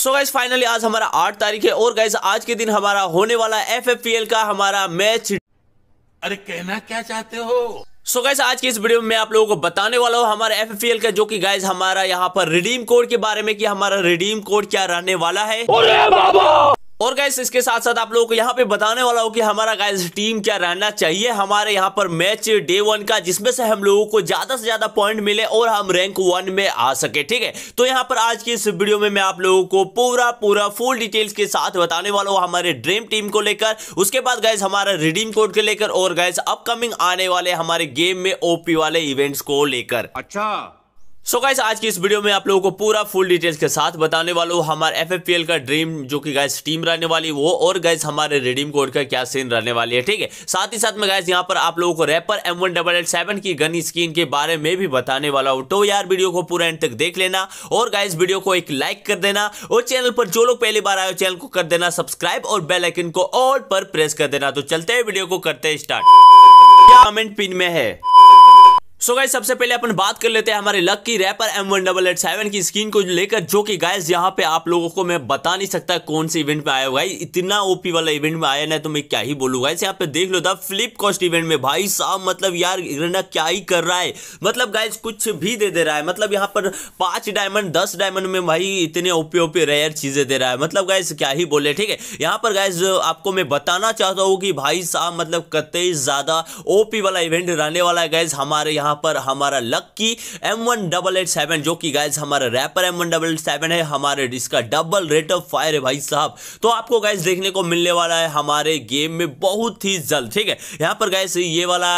so guys finally आज हमारा आठ तारीख है और गाइज आज के दिन हमारा होने वाला एफ का हमारा मैच अरे कहना क्या चाहते हो सो so गाइस आज की इस वीडियो में मैं आप लोगों को बताने वाला हूँ हमारा एफ का जो कि गाइज हमारा यहाँ पर रिडीम कोड के बारे में कि हमारा रिडीम कोड क्या रहने वाला है बाबा और गैस इसके साथ साथ आप लोगों को यहाँ पे बताने वाला हूँ कि हमारा गैस टीम क्या रहना चाहिए हमारे यहाँ पर मैच डे वन का जिसमें से हम लोगों को ज़्यादा से ज़्यादा पॉइंट मिले और हम रैंक वन में आ सके ठीक है तो यहाँ पर आज की इस वीडियो में मैं आप लोगों को पूरा पूरा फुल डिटेल्स के साथ बताने वाला हूँ हमारे ड्रीम टीम को लेकर उसके बाद गैस हमारा रिडीम कोड के लेकर और गैस अपकमिंग आने वाले हमारे गेम में ओपी वाले इवेंट्स को लेकर अच्छा सो so गाइस आज की इस वीडियो में आप लोगों को पूरा फुल डिटेल्स के साथ बताने वाला हूँ हमारे एफ का ड्रीम जो कि गाइस टीम रहने वाली वो और गाइस हमारे रिडीम कोड का क्या सीन रहने वाली है ठीक है साथ ही साथ में गाइस यहाँ पर आप लोगों को rapper M one double eight seven की गन स्किन के बारे में भी बताने वाला हूँ तो यार वीडियो को पूरा एंड तक देख लेना और गाइस वीडियो को एक लाइक कर देना और चैनल पर जो लोग पहली बार आए चैनल को कर देना सब्सक्राइब और बेलाइकिन को ऑल पर प्रेस कर देना तो चलते हैं वीडियो को करते स्टार्ट कमेंट पिन में है सो so गाइस सबसे पहले अपन बात कर लेते हैं हमारे लक की rapper M one double eight seven की स्क्रीन को लेकर जो कि गाइस यहाँ पे आप लोगों को मैं बता नहीं सकता कौन से इवेंट में आया हुआ इतना ओपी वाला इवेंट में आया ना तो मैं क्या ही बोलूँ गाइस यहाँ पे देख लो था फ्लिप कॉस्ट इवेंट में भाई साहब मतलब यार ना क्या ही कर रहा है मतलब गाइज कुछ भी दे दे रहा है मतलब यहाँ पर पांच डायमंड दस डायमंड में भाई इतने ओपी ओपी रेयर चीजें दे रहा है मतलब गाइज क्या ही बोले ठीक है यहाँ पर गाइज आपको मैं बताना चाहता हूँ कि भाई साहब मतलब कतई ज्यादा ओपी वाला इवेंट रहने वाला है गाइज हमारे यहाँ यहाँ पर हमारा lucky M one double eight seven जो कि गाइज हमारा rapper M one double eight seven है हमारे इसका डबल रेट ऑफ फायर है भाई साहब तो आपको गाइज देखने को मिलने वाला है हमारे गेम में बहुत ही जल्द ठीक है यहाँ पर गाइज ये वाला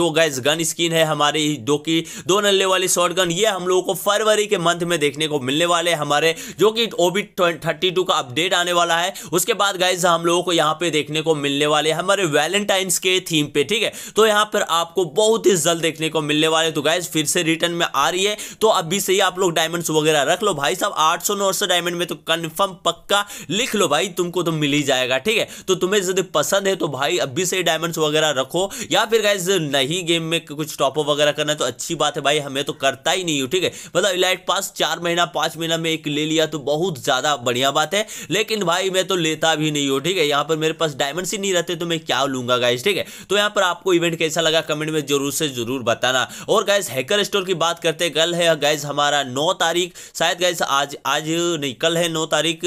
जो गाइज गन स्किन है हमारे दो की दो नल्ले वाली शॉर्ट गन ये हम लोगों को फरवरी के मंथ में देखने को मिलने वाले हमारे जो कि ओबी थर्टी टू का अपडेट आने वाला है उसके बाद गाइज हम लोगों को यहाँ पे देखने को मिलने वाले हमारे वैलेंटाइंस के थीम पे ठीक है तो यहाँ पर आपको बहुत ही जल्द देखने को मिल मिलने वाले तो गाइज फिर से रिटर्न में आ रही है तो अभी से ही आप लोग डायमंड्स वगैरह रख लो भाई साहब आठ सौ नौ सौ डायमंड में तो कन्फर्म पक्का लिख लो भाई तुमको तो मिल ही जाएगा ठीक है तो तुम्हें यदि पसंद है तो भाई अभी से ही डायमंड्स वगैरह रखो या फिर गाइज नहीं गेम में कुछ टॉपअप वगैरह करना तो अच्छी बात है भाई हमें तो करता ही नहीं हूँ ठीक है मतलब इलाइट पास चार महीना पाँच महीना में एक ले लिया तो बहुत ज़्यादा बढ़िया बात है लेकिन भाई मैं तो लेता भी नहीं हूँ ठीक है यहाँ पर मेरे पास डायमंड्स ही नहीं रहते तो मैं क्या लूंगा गाइज ठीक है तो यहाँ पर आपको इवेंट कैसा लगा कमेंट में जरूर से जरूर बताना जाएगा और गाइज हैकर स्टोर की बात करते कल है गाइज हमारा नौ तारीख शायद गाइज आज आज नहीं कल है नौ तारीख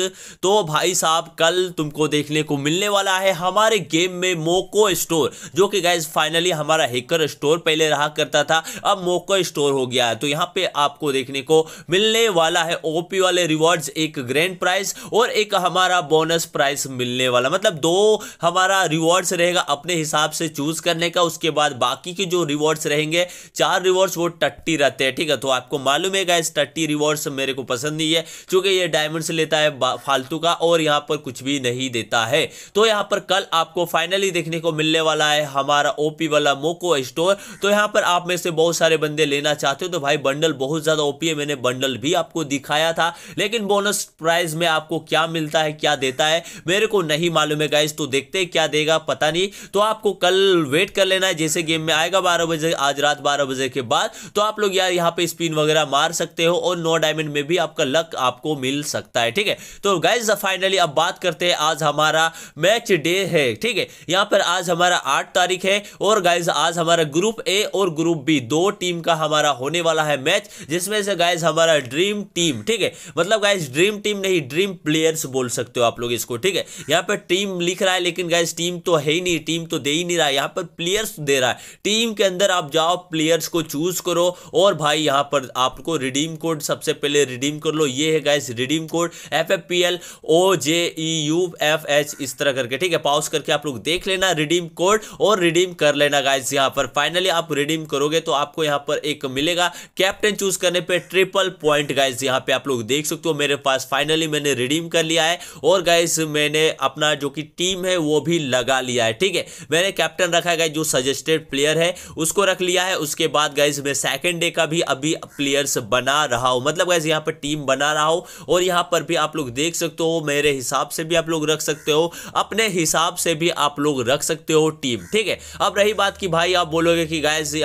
तो भाई साहब कल तुमको देखने को मिलने वाला है हमारे गेम में मोको स्टोर जो कि गाइज फाइनली हमारा हैकर स्टोर पहले रहा करता था अब मोको स्टोर हो गया है तो यहाँ पे आपको देखने को मिलने वाला है ओपी वाले रिवॉर्ड्स एक ग्रैंड प्राइस और एक हमारा बोनस प्राइस मिलने वाला मतलब दो हमारा रिवॉर्ड्स रहेगा अपने हिसाब से चूज करने का उसके बाद बाकी के जो रिवॉर्ड्स रहेंगे चार रिवॉर्ड्स वो टट्टी रहते हैं ठीक है तो आपको मालूम है गाइस टट्टी रिवॉर्ड्स मेरे को पसंद नहीं है क्योंकि ये डायमंड लेता है फालतू का और यहाँ पर कुछ भी नहीं देता है तो यहाँ पर कल आपको फाइनली देखने को मिलने वाला है हमारा ओपी वाला मोको स्टोर तो यहाँ पर आप में से बहुत सारे बंदे लेना चाहते हो तो भाई बंडल बहुत ज़्यादा ओपी है मैंने बंडल भी आपको दिखाया था लेकिन बोनस प्राइज में आपको क्या मिलता है क्या देता है मेरे को नहीं मालूम है गाइज तो देखते क्या देगा पता नहीं तो आपको कल वेट कर लेना है जैसे गेम में आएगा बारह बजे आज रात बारह बारह बजे के बाद तो आप लोग यार यहाँ पे स्पिन वगैरह मार सकते हो और नो डायमंड में भी आपका लक आपको मिल सकता है ठीक है तो गाइज फाइनली अब बात करते हैं आज हमारा मैच डे है ठीक है यहाँ पर आज हमारा आठ तारीख है और गाइज आज हमारा ग्रुप ए और ग्रुप बी दो टीम का हमारा होने वाला है मैच जिसमें से गाइज हमारा ड्रीम टीम ठीक है मतलब गाइज ड्रीम टीम नहीं ड्रीम प्लेयर्स बोल सकते हो आप लोग इसको ठीक है यहाँ पर टीम लिख रहा है लेकिन गाइज टीम तो है ही नहीं टीम तो दे ही नहीं रहा है यहाँ पर प्लेयर्स दे रहा है टीम के अंदर आप जाओ प्लेयर प्लेयर्स को चूज़ करो और भाई यहां पर आपको रिडीम कोड सबसे पहले रिडीम कर लो ये है guys redeem code F F P L O J E U F H इस तरह करके ठीक है पाउस करके आप लोग देख लेना रिडीम कोड और रिडीम कर लेना गाइस यहां पर फाइनली आप रिडीम करोगे तो आपको यहां पर एक मिलेगा कैप्टन चूज करने पर ट्रिपल पॉइंट गाइज यहां पर आप लोग देख सकते हो मेरे पास फाइनली मैंने रिडीम कर लिया है और गाइज मैंने अपना जो कि टीम है वो भी लगा लिया है ठीक है मैंने कैप्टन रखा है जो सजेस्टेड प्लेयर है उसको रख लिया है उसके उसके बाद गाइज मैं सेकेंड डे का भी अभी प्लेयर्स बना रहा हूँ मतलब गाइज यहाँ पर टीम बना रहा हूँ और यहाँ पर भी आप लोग देख सकते हो मेरे हिसाब से भी आप लोग रख सकते हो अपने हिसाब से भी आप लोग रख सकते हो टीम ठीक है अब रही बात की भाई आप बोलोगे कि गाइज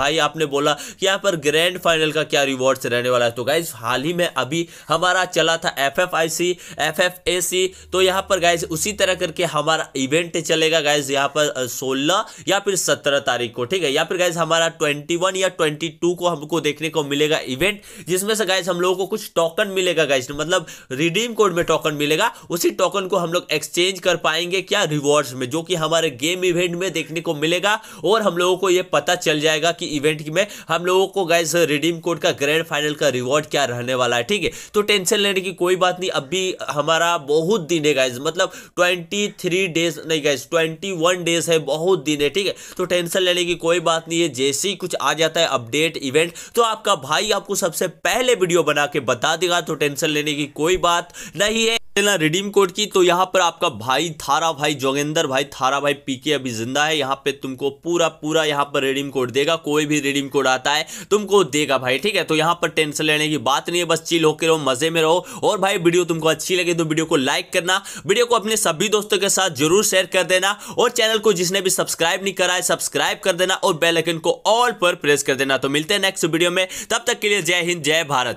भाई आपने बोला कि यहाँ पर ग्रैंड फाइनल का क्या रिवॉर्ड्स रहने वाला है तो गाइज हाल ही में अभी हमारा चला था एफ एफ तो यहाँ पर गाइज उसी तरह करके हमारा इवेंट चलेगा गाइज यहाँ पर सोलह या फिर सत्रह तारीख को ठीक है या फिर गाइज हमारा ट्वेंटी 21 या 22 को हमको देखने को मिलेगा इवेंट जिसमें से गाइज हम लोगों को कुछ टोकन मिलेगा गाइज मतलब रिडीम कोड में टोकन मिलेगा उसी टोकन को हम लोग एक्सचेंज कर पाएंगे क्या रिवॉर्ड्स में जो कि हमारे गेम इवेंट में देखने को मिलेगा और हम लोगों को यह पता चल जाएगा कि इवेंट में हम लोगों को गाइज रिडीम कोड का ग्रैंड फाइनल का रिवॉर्ड क्या रहने वाला है ठीक है तो टेंशन लेने की कोई बात नहीं अभी हमारा बहुत दिन है गाइज मतलब ट्वेंटी थ्री डेज नहीं गाइज ट्वेंटी वन डेज है बहुत दिन है ठीक है तो टेंशन लेने की कोई बात नहीं है जैसे ही कुछ कुछ आ जाता है अपडेट इवेंट तो आपका भाई आपको सबसे पहले वीडियो बना के बता देगा तो टेंशन लेने की कोई बात नहीं है लेना रिडीम कोड की तो यहाँ पर आपका भाई थारा भाई जोगेंद्र भाई थारा भाई पीके अभी जिंदा है यहाँ पे तुमको पूरा पूरा यहाँ पर रिडीम कोड देगा कोई भी रिडीम कोड आता है तुमको देगा भाई ठीक है तो यहाँ पर टेंशन लेने की बात नहीं है बस चिल होकर रहो मजे में रहो और भाई वीडियो तुमको अच्छी लगे तो वीडियो को लाइक करना वीडियो को अपने सभी दोस्तों के साथ जरूर शेयर कर देना और चैनल को जिसने भी सब्सक्राइब नहीं करा है सब्सक्राइब कर देना और बेलाइकन को ऑल पर प्रेस कर देना तो मिलते हैं नेक्स्ट वीडियो में तब तक के लिए जय हिंद जय भारत